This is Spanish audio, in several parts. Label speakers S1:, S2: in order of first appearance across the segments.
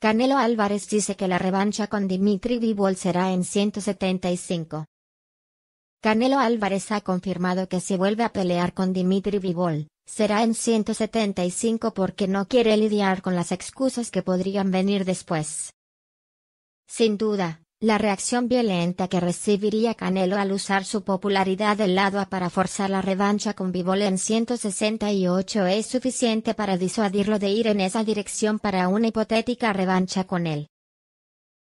S1: Canelo Álvarez dice que la revancha con Dimitri Vivol será en 175. Canelo Álvarez ha confirmado que si vuelve a pelear con Dimitri Vivol, será en 175 porque no quiere lidiar con las excusas que podrían venir después. Sin duda, la reacción violenta que recibiría Canelo al usar su popularidad del lado A para forzar la revancha con Vivol en 168 es suficiente para disuadirlo de ir en esa dirección para una hipotética revancha con él.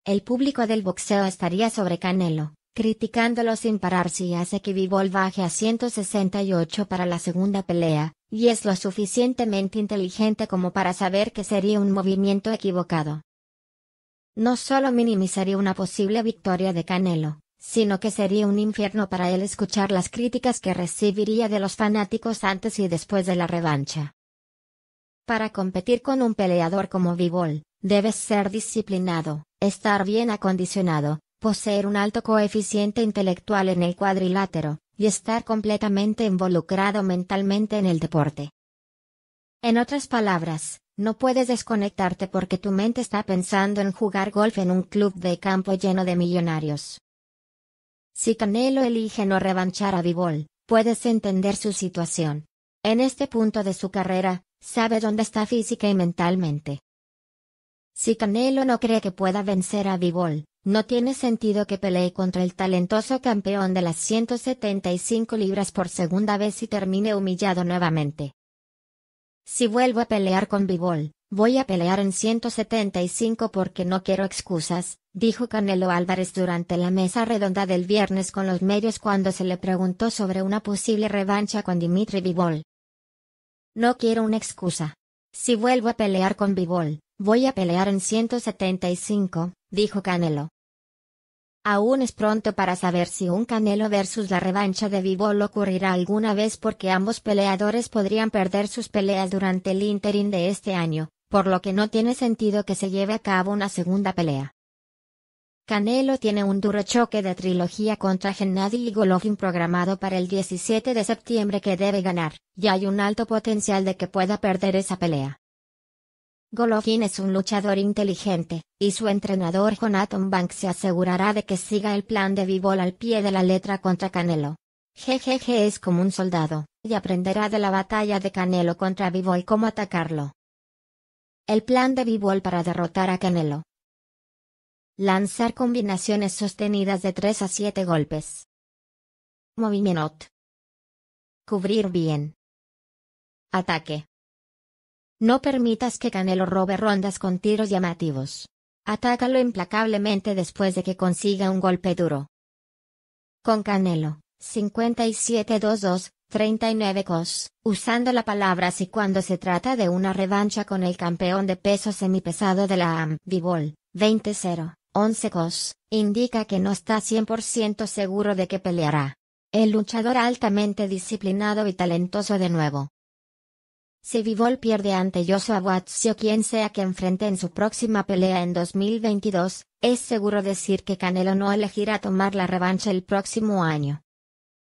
S1: El público del boxeo estaría sobre Canelo, criticándolo sin parar si hace que Bivol baje a 168 para la segunda pelea, y es lo suficientemente inteligente como para saber que sería un movimiento equivocado no solo minimizaría una posible victoria de Canelo, sino que sería un infierno para él escuchar las críticas que recibiría de los fanáticos antes y después de la revancha. Para competir con un peleador como Vivol, debes ser disciplinado, estar bien acondicionado, poseer un alto coeficiente intelectual en el cuadrilátero, y estar completamente involucrado mentalmente en el deporte. En otras palabras, no puedes desconectarte porque tu mente está pensando en jugar golf en un club de campo lleno de millonarios. Si Canelo elige no revanchar a Bivol, puedes entender su situación. En este punto de su carrera, sabe dónde está física y mentalmente. Si Canelo no cree que pueda vencer a Bivol, no tiene sentido que pelee contra el talentoso campeón de las 175 libras por segunda vez y termine humillado nuevamente. Si vuelvo a pelear con Bivol, voy a pelear en 175 porque no quiero excusas, dijo Canelo Álvarez durante la mesa redonda del viernes con los medios cuando se le preguntó sobre una posible revancha con Dimitri Bivol. No quiero una excusa. Si vuelvo a pelear con Bivol, voy a pelear en 175, dijo Canelo. Aún es pronto para saber si un Canelo versus la revancha de B-Ball ocurrirá alguna vez porque ambos peleadores podrían perder sus peleas durante el interín de este año, por lo que no tiene sentido que se lleve a cabo una segunda pelea. Canelo tiene un duro choque de trilogía contra Gennady Golovkin programado para el 17 de septiembre que debe ganar, y hay un alto potencial de que pueda perder esa pelea. Golovkin es un luchador inteligente, y su entrenador Jonathan Banks se asegurará de que siga el plan de B-Ball al pie de la letra contra Canelo. GGG es como un soldado, y aprenderá de la batalla de Canelo contra B-Ball cómo atacarlo. El plan de B-Ball para derrotar a Canelo. Lanzar combinaciones sostenidas de 3 a 7 golpes. Movimiento. Cubrir bien. Ataque. No permitas que Canelo robe rondas con tiros llamativos. Atácalo implacablemente después de que consiga un golpe duro. Con Canelo, 57 39 cos, usando la palabra si cuando se trata de una revancha con el campeón de peso semipesado de la AM, ball 20-0, 11 cos, indica que no está 100% seguro de que peleará. El luchador altamente disciplinado y talentoso de nuevo, si Vivol pierde ante Joshua Watts o quien sea que enfrente en su próxima pelea en 2022, es seguro decir que Canelo no elegirá tomar la revancha el próximo año.